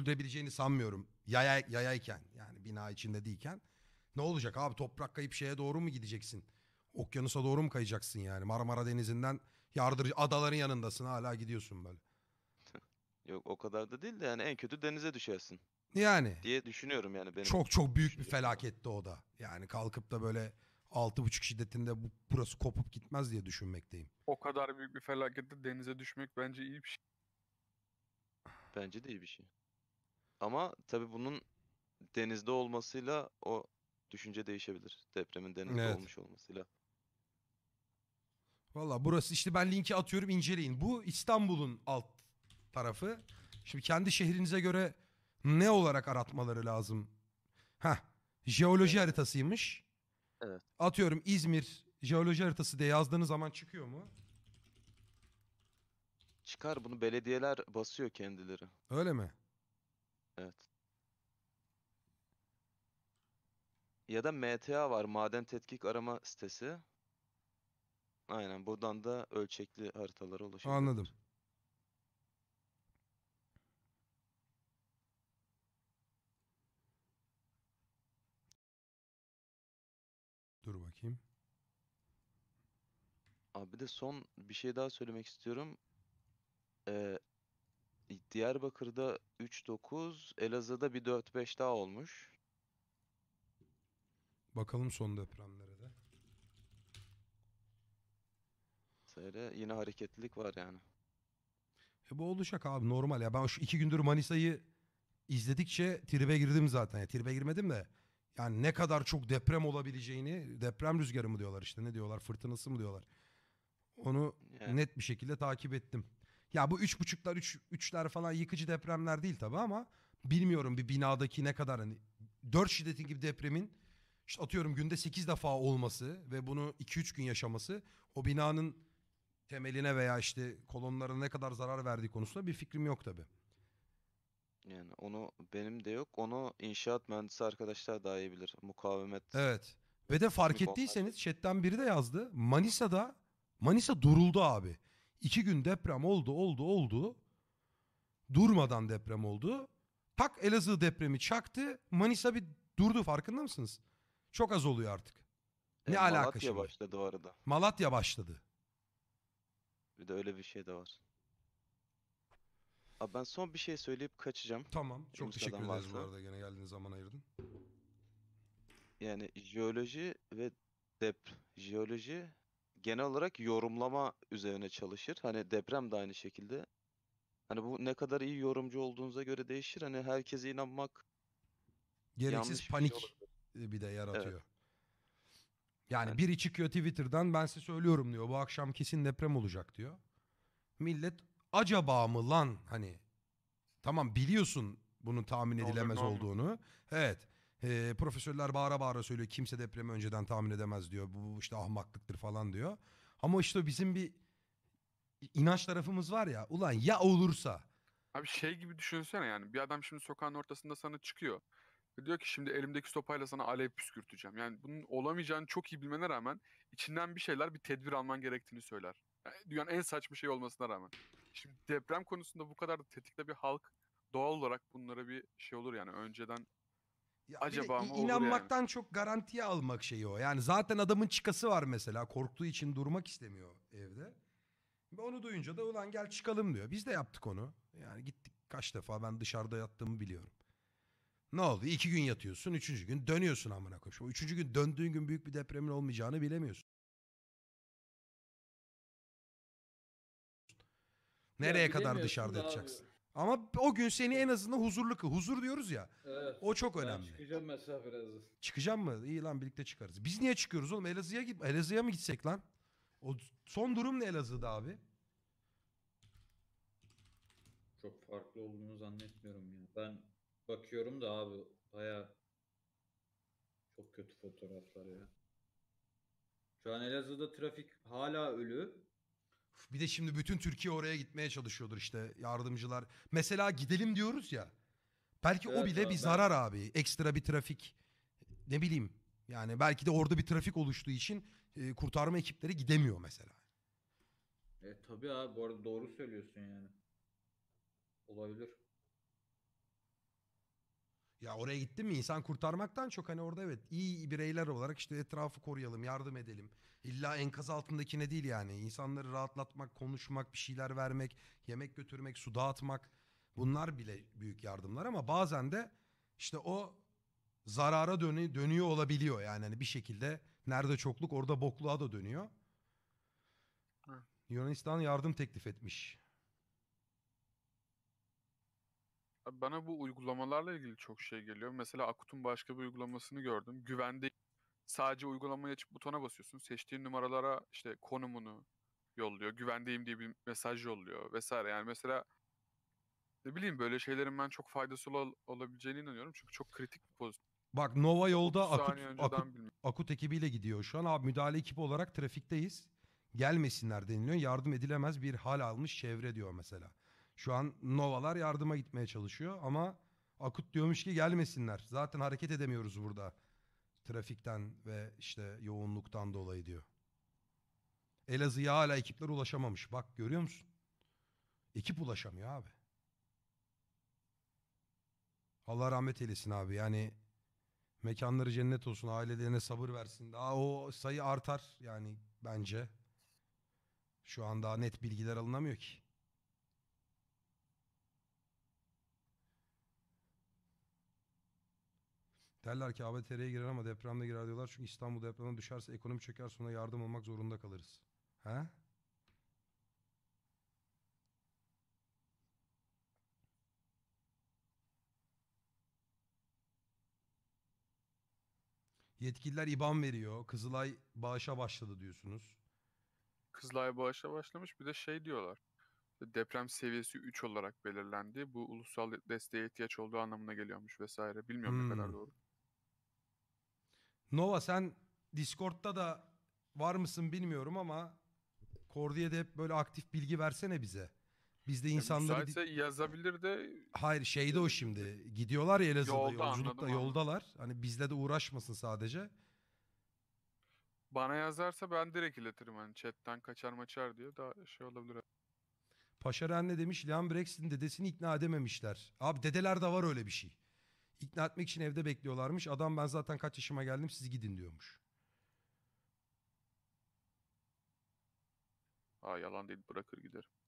öldürebileceğini sanmıyorum. Yaya, yayayken yani bina içinde değilken. Ne olacak abi toprak kayıp şeye doğru mu gideceksin? Okyanusa doğru mu kayacaksın yani? Marmara Denizi'nden yardırıcı adaların yanındasın hala gidiyorsun böyle. Yok o kadar da değil de yani en kötü denize düşersin Yani diye düşünüyorum yani benim. çok çok büyük bir felaketti o da. Yani kalkıp da böyle altı buçuk şiddetinde bu, burası kopup gitmez diye düşünmekteyim. O kadar büyük bir felakette denize düşmek bence iyi bir şey. Bence de iyi bir şey. Ama tabii bunun denizde olmasıyla o düşünce değişebilir. Depremin denizde Evet. olmuş olmasıyla. Valla burası işte ben linki atıyorum inceleyin. Bu İstanbul'un alt tarafı. Şimdi kendi şehrinize göre ne olarak aratmaları lazım? Ha, jeoloji haritasıymış. Evet. Atıyorum İzmir jeoloji haritası diye yazdığınız zaman çıkıyor mu? Çıkar bunu belediyeler basıyor kendileri. Öyle mi? Evet. Ya da MTA var. Maden Tetkik Arama Sitesi. Aynen buradan da ölçekli haritalara ulaşabilir. Anladım. Dur bakayım. Abi de son bir şey daha söylemek istiyorum. Diyarbakır'da 3-9, Elazığ'da bir 4-5 daha olmuş. Bakalım son depremlere de. Söyle yine hareketlilik var yani. E bu olacak abi normal ya. Ben şu iki gündür Manisa'yı izledikçe tribe girdim zaten. Ya, tribe girmedim de yani ne kadar çok deprem olabileceğini deprem rüzgarı mı diyorlar işte ne diyorlar fırtınası mı diyorlar. Onu Yani. net bir şekilde takip ettim. Ya bu üç buçuklar üç üçler falan yıkıcı depremler değil tabi ama bilmiyorum bir binadaki ne kadar hani 4 şiddeti gibi depremin işte atıyorum günde sekiz defa olması ve bunu iki üç gün yaşaması o binanın temeline veya işte kolonlarına ne kadar zarar verdiği konusunda bir fikrim yok tabi. Yani onu benim de yok. Onu inşaat mühendisi arkadaşlar daha iyi bilir. Mukavemet. Evet. Ve de fark ettiyseniz chatten biri de yazdı. Manisa'da Manisa duruldu abi. İki gün deprem oldu, oldu, oldu. Durmadan deprem oldu. Tak Elazığ depremi çaktı. Manisa bir durdu farkında mısınız? Çok az oluyor artık. Ne e, alaka Malatya şimdi? başladı o arada. Malatya başladı. Bir de öyle bir şey de var. Abi ben son bir şey söyleyip kaçacağım. Tamam. Çok Yunus teşekkür ederiz varsa. bu arada. Gene geldiğin zaman ayırdın. Yani jeoloji ve dep jeoloji genel olarak yorumlama üzerine çalışır. Hani deprem de aynı şekilde. Hani bu ne kadar iyi yorumcu olduğunuza göre değişir. Hani herkese inanmak gereksiz yanlış bir şey panik e, bir de yaratıyor. Evet. Yani, Yani- biri çıkıyor Twitter'dan ben size söylüyorum diyor. Bu akşam kesin deprem olacak diyor. Millet acaba mı lan hani tamam biliyorsun bunun tahmin edilemez olduğunu. Evet. E, profesörler bağıra bağıra söylüyor kimse depremi önceden tahmin edemez diyor. Bu işte ahmaklıktır falan diyor. Ama işte bizim bir inanç tarafımız var ya ulan ya olursa. Abi şey gibi düşünsene yani bir adam şimdi sokağın ortasında sana çıkıyor. Ve diyor ki şimdi elimdeki sopayla sana alev püskürteceğim. Yani bunun olamayacağını çok iyi bilmene rağmen içinden bir şeyler bir tedbir alman gerektiğini söyler. Yani dünyanın en saçma şey olmasına rağmen. Şimdi deprem konusunda bu kadar da tetikte bir halk doğal olarak bunlara bir şey olur yani önceden ya Acaba mı olur yani? çok garantiye almak şeyi o. Yani zaten adamın çıkası var mesela. Korktuğu için durmak istemiyor evde. Ve onu duyunca da ulan gel çıkalım diyor. Biz de yaptık onu. Yani gittik kaç defa ben dışarıda yattığımı biliyorum. Ne oldu? İki gün yatıyorsun. Üçüncü gün dönüyorsun amına koyayım. O üçüncü gün döndüğün gün büyük bir depremin olmayacağını bilemiyorsun. Nereye kadar dışarıda yatacaksın? Ama o gün seni en azından huzurlu kıl. Huzur diyoruz ya. Evet. O çok önemli. çıkacağım mesela birazdan. Çıkacağım mı? İyi lan birlikte çıkarız. Biz niye çıkıyoruz oğlum? Elazığ'a git Elazığ'a mı gitsek lan? O son durum ne Elazığ'da abi? Çok farklı olduğunu zannetmiyorum ya. Ben bakıyorum da abi baya çok kötü fotoğraflar ya. Şu an Elazığ'da trafik hala ölü. Bir de şimdi bütün Türkiye oraya gitmeye çalışıyordur işte yardımcılar. Mesela gidelim diyoruz ya. Belki Evet o bile abi, bir zarar abi. Ekstra bir trafik. Ne bileyim. Yani belki de orada bir trafik oluştuğu için e, kurtarma ekipleri gidemiyor mesela. E tabii abi bu arada doğru söylüyorsun yani. Olabilir. Ya oraya gittim mi insan kurtarmaktan çok hani orada evet iyi bireyler olarak işte etrafı koruyalım, yardım edelim. İlla enkaz altındakine değil yani. İnsanları rahatlatmak, konuşmak, bir şeyler vermek, yemek götürmek, su dağıtmak. Bunlar bile büyük yardımlar ama bazen de işte o zarara dönü dönüyor olabiliyor. Yani hani bir şekilde nerede çokluk orada bokluğa da dönüyor. Yunanistan yardım teklif etmiş. Bana bu uygulamalarla ilgili çok şey geliyor. Mesela Akut'un başka bir uygulamasını gördüm. Güvende sadece uygulamayı açıp butona basıyorsun. Seçtiğin numaralara işte konumunu yolluyor. Güvendeyim diye bir mesaj yolluyor vesaire. Yani mesela ne bileyim böyle şeylerin ben çok faydası ol- olabileceğine inanıyorum. Çünkü çok kritik bir pozisyon. Bak Nova yolda Akut, Akut, bilmiyorum. Akut ekibiyle gidiyor şu an. Abi müdahale ekibi olarak trafikteyiz. Gelmesinler deniliyor. Yardım edilemez bir hal almış çevre diyor mesela. Şu an Novalar yardıma gitmeye çalışıyor ama Akut diyormuş ki gelmesinler. Zaten hareket edemiyoruz burada. Trafikten ve işte yoğunluktan dolayı diyor. Elazığ'a hala ekipler ulaşamamış. Bak görüyor musun? Ekip ulaşamıyor abi. Allah rahmet eylesin abi. Yani mekanları cennet olsun. Ailelerine sabır versin. Daha o sayı artar yani bence. Şu an daha net bilgiler alınamıyor ki. Derler ki ABTR'ye girer ama depremde girer diyorlar. Çünkü İstanbul depremden düşerse ekonomi çöker sonra yardım olmak zorunda kalırız. He? Yetkililer IBAN veriyor. Kızılay bağışa başladı diyorsunuz. Kızılay bağışa başlamış. Bir de şey diyorlar. Deprem seviyesi 3 olarak belirlendi. Bu ulusal desteğe ihtiyaç olduğu anlamına geliyormuş vesaire. Bilmiyorum hmm. ne kadar hmm. doğru. Nova sen Discord'da da var mısın bilmiyorum ama Kordiye'de hep böyle aktif bilgi versene bize. Biz de insanları... Müsaitse yazabilir de... Hayır şeyde o şimdi. Gidiyorlar ya Elazığ'da Yolda, yolculukta anladım, yoldalar. Hani bizle de uğraşmasın sadece. Bana yazarsa ben direkt iletirim hani chatten kaçar maçar diye daha şey olabilir. Paşaren ne demiş? Leon Brex'in dedesini ikna edememişler. Abi dedeler de var öyle bir şey. İkna etmek için evde bekliyorlarmış. Adam ben zaten kaç yaşıma geldim siz gidin diyormuş. Aa yalan değil bırakır giderim.